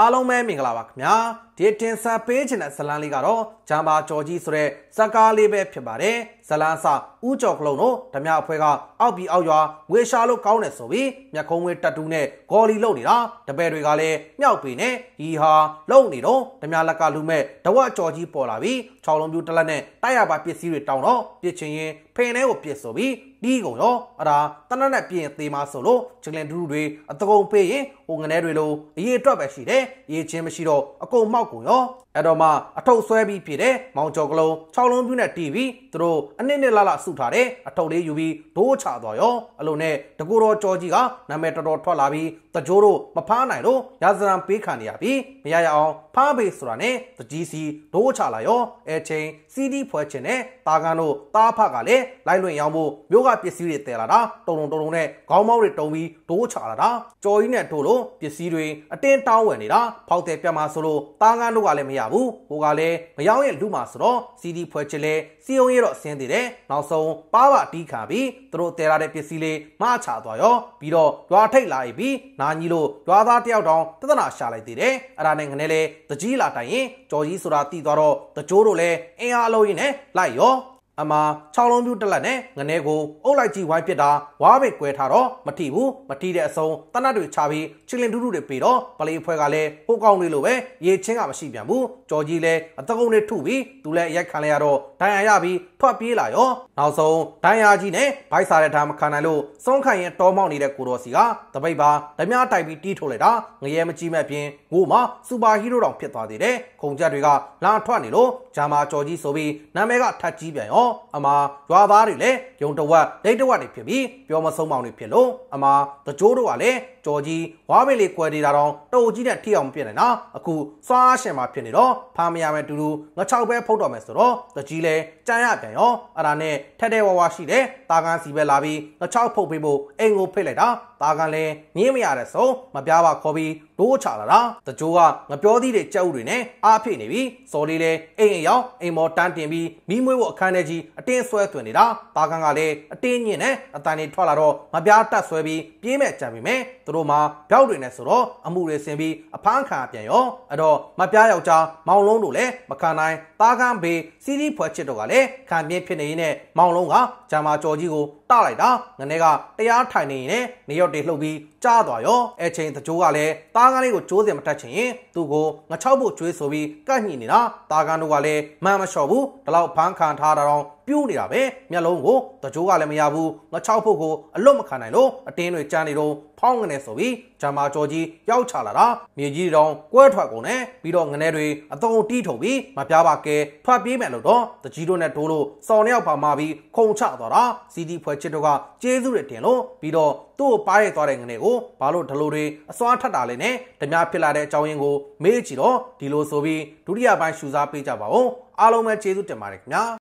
အားလုံးပဲမင်္ဂလာပါခင်ဗျာဒီတင်ဆက်ပေးခြင်းတဲ့ဇလန်းလေးကတော့ဂျမ်ပါကျော်ကြီးဆိုတဲ့ဇက်ကားလေးပဲဖြစ်ပါတယ်ဇလန်းစာဥကျော်ကလုံးတို့ဓမြအဖွဲ့ကအောက်ပြီးအောက်ရွာငွေရှာလို့ကောင်းတယ်ဆိုပြီးမျက်ခုံးဝဲတတူးနဲ့ဂေါ်လီလုံနေတာတပည့်တွေကလည်းမြောက်ပေနဲ့ဒီဟာလုံနေတော့ဓမြလက်ကလူမဲ့တဝက်ကျော်ကြီးပေါ်လာပြီးခြောက်လုံးပြူတလက်နဲ့တိုက်ရပါပစ္စည်းတွေတောင်းတော့ပြစ်ချင်းရင်ဖင်ထဲကိုပြစ်ဆိုပြီးပြီးကုန်ရောအဒါတနက်နဲ့ပြင်းသေးမှဆိုလို့ဂျင်လင်ဒူးတွေအတကုံပေးရင်ဟိုငနဲတွေလိုအရေးအတွက်ပဲရှိတယ်ရေချင်းမရှိတော့အကုန်မောက်ကုန်ရောအဲ့တော့မှအထုပ်ဆွဲပြီးဖြစ်တဲ့မောင်ကျော်ကလုံး6လုံးပြူးနဲ့တီးပြီးသူတို့အနစ်နှစ်လလဆုထားတဲ့အထုပ်လေးယူပြီးဒိုးချသွားရောအလိုနဲ့တကူတော်ကြော်ကြီးကနာမည်တော်တော်ထွက်လာပြီးတကြိုးတို့မဖားနိုင်တော့ရာဇရန်ပေးခံနေရပြီးမရရအောင် ဖားပေးဆိုတာနဲ့တကြီးစီဒိုးချလာရောအဲချိန် CD ဖွဲ့ခြင်းနဲ့တာကန်တို့တားဖကလည်းလိုက်လွင်ရောင်းဖို့မြို့ကပစ္စည်းတွေတဲလာတာတုံတုံတုံတုံနဲ့ခေါင်းမောင်းတွေတုံပြီးဒိုးချလာတာကြော်ကြီးနဲ့တို့လို့ပစ္စည်းတွေအတင်းတောင်းဝင်နေတာဖောက်တဲ့ပြမှာဆိုလို့တာကန်တို့ကလည်းမရဘူး။ဟိုကလည်းမယောင်းရဲ့လူမှာဆိုတော့စီဒီဖွဲချင်လဲစီယုံရဲ့တော့အဆင်းသေးတယ်။နောက်ဆုံးပါပါတီးခါပြီးသူတို့တဲလာတဲ့ပစ္စည်းလေးမချသွားရောပြီးတော့ရွာထိတ်လာပြီးနာညီလို့ရွာသားတယောက်တောင်တဒနာရှာလိုက်သေးတယ်။အဲ့ဒါနဲ့ငနဲ့လဲတကြီးလာတိုင်ရင်ကြော်ကြီးဆိုတာတီးသွားတော့တကြိုးတို့လည်းအင်အားအလုံးကြီးနဲ့လိုက်ရောအမှား6လုံးပြူတက်လက်နဲ့ငနေကိုအုပ်လိုက်ကြီးဝိုင်းပစ်တာဝါးပိတ်ကွဲထားတော့မထိဘူးမထိတဲ့အဆုံးတနတ်တွေချပြီးချီလင်ဒူးဒူးတွေပေတော့ပလေးဖွဲကလည်းဟိုကောင်းလေးလိုပဲရေချင်းကမရှိပြန်ဘူးကြော်ကြီးလည်းအတကုံနဲ့ထုပြီးသူလည်းရိုက်ခံလိုက်ရတော့ဒိုင်ယာရပြီးထွက်ပြေးလာရောနောက်ဆုံးဒိုင်ယာကြီးနဲ့ဘိုက်စာတဲ့ထားမခံနိုင်လို့ဆုံးခံရင်တောမောက်နေတဲ့ကိုတော်စီကတပိတ်ပါဓမြတိုက်ပြီးတီးထုတ်လိုက်တာငရဲမကြီးမဲ့ပြင်ငို့မှာစူပါဟီးရိုးတောင်ဖြစ်သွားသေးတယ်ခုံကြတွေကလာထွက်နေလို့ဂျာမာကြော်ကြီးဆိုပြီးနာမည်ကထတ်ကြီးပြန်ရောအမာရွာသားတွေလည်းယုံတဝက်ဒိတ်တဝက်တွေဖြစ်ပြီးပြောမဆုံးပေါင်းတွေဖြစ်လို့အမာတကြိုးတို့ကလည်းကြော်ကြီးဝါမေလေးကွယ်နေတာတော့တုတ်ကြီးနဲ့ထိအောင်ဖြစ်နေတာအခုစွားရှင်မှာဖြစ်နေတော့ဖားမရမယ်တူတူငချောက်ပဲဖုတ်တော့မယ်ဆိုတော့တကြီးလဲကြမ်းရပြန်ရောအဲ့ဒါနဲ့ထက်တဲ့ဝါဝါရှိတယ်တာကန်စီပဲလာပြီးငချောက်ဖုတ်ပေးဖို့အိမ်ကိုဖိတ်လိုက်တာတာကန်လဲငင်းမရတဲ့ဆုံးမပြားပါခေါ်ပြီးဒိုးချလာတာတကြိုးကငပြောသီးတဲ့ကြက်ဥတွေနဲ့အားဖြစ်နေပြီးစော်လေးလဲအိမ်အရောက်အိမ်မော်တန်းတင်ပြီးမိမွေးဖို့အခန်းထဲကြီးအတင်းဆွဲသွင်းနေတာတာကန်ကလည်းအတင်းညင်းနဲ့အတန်တွေထွက်လာတော့မပြားတက်ဆွဲပြီးပြေးမဲ့ကြံပြီးမယ်တို့မှာပြောက်တွေနဲ့ဆိုတော့အမှုတွေဆင်ပြီးအဖမ်းခံပြန်ရောအဲ့တော့မပြားယောက်ျားမောင်လုံးတို့လည်းမခံနိုင်သားကန်းဘေးစီးစီးဖွဲ့ချစ်တို့ကလည်းခံပြင်းဖြစ်နေရင်နဲ့မောင်လုံးကဂျာမာကျော်ကြီးကိုတလိုက်တာငနေကတရားထိုင်နေရင်လည်းနေရောက်တေလှုပ်ပြီးကြားသွားရောအဲ့ချိန်တကြိုးကလည်းသားကန်းလေးကိုကျိုးစင်မတက်ချင်ရင်သူ့ကိုငချောက်ဖို့ကျွေးဆိုပြီးကန့်ညှိနေတာသားကန်းတို့ကလည်းမှန်မလျှော်ဘူးဒီလောက်ဖမ်းခံထားတာတော့ပြိုးနေတာပဲမျက်လုံးကိုတကြိုးကလည်းမရဘူးငချောက်ဖို့ကိုအလွတ်မခံနိုင်လို့အတင်းတွေကြမ်းနေတော့ဖောင်းငနေဆိုပြီးဂျမာကျော်ကြီးရောက်ချလာတာမြေကြီးတောင်ကွဲထွက်ကုန်တယ်ပြီးတော့ငနေတွေအသုံးတီးထုတ်ပြီးမပြားပါကဲထွက်ပြေးမယ်လို့တော့တကြီးတို့နဲ့တိုးလို့စော်နှစ်ယောက်ပါမှပြီးခုံချသွားတာစီတီဖွဲ့ချစ်တို့ကကျေးဇူးတွေတင်လို့ပြီးတော့သူ့ကိုပါရဲသွားတဲ့ငနေကိုဘာလို့ဒလိုတွေအစွားထတ်တာလဲနဲ့ဓမြဖြစ်လာတဲ့အကြောင်းရင်းကိုမေးကြည့်တော့ဒီလိုဆိုပြီးဒုတိယပိုင်းရှူစားပေးကြပါဦးအားလုံးပဲကျေးဇူးတင်ပါတယ်ခင်ဗျာ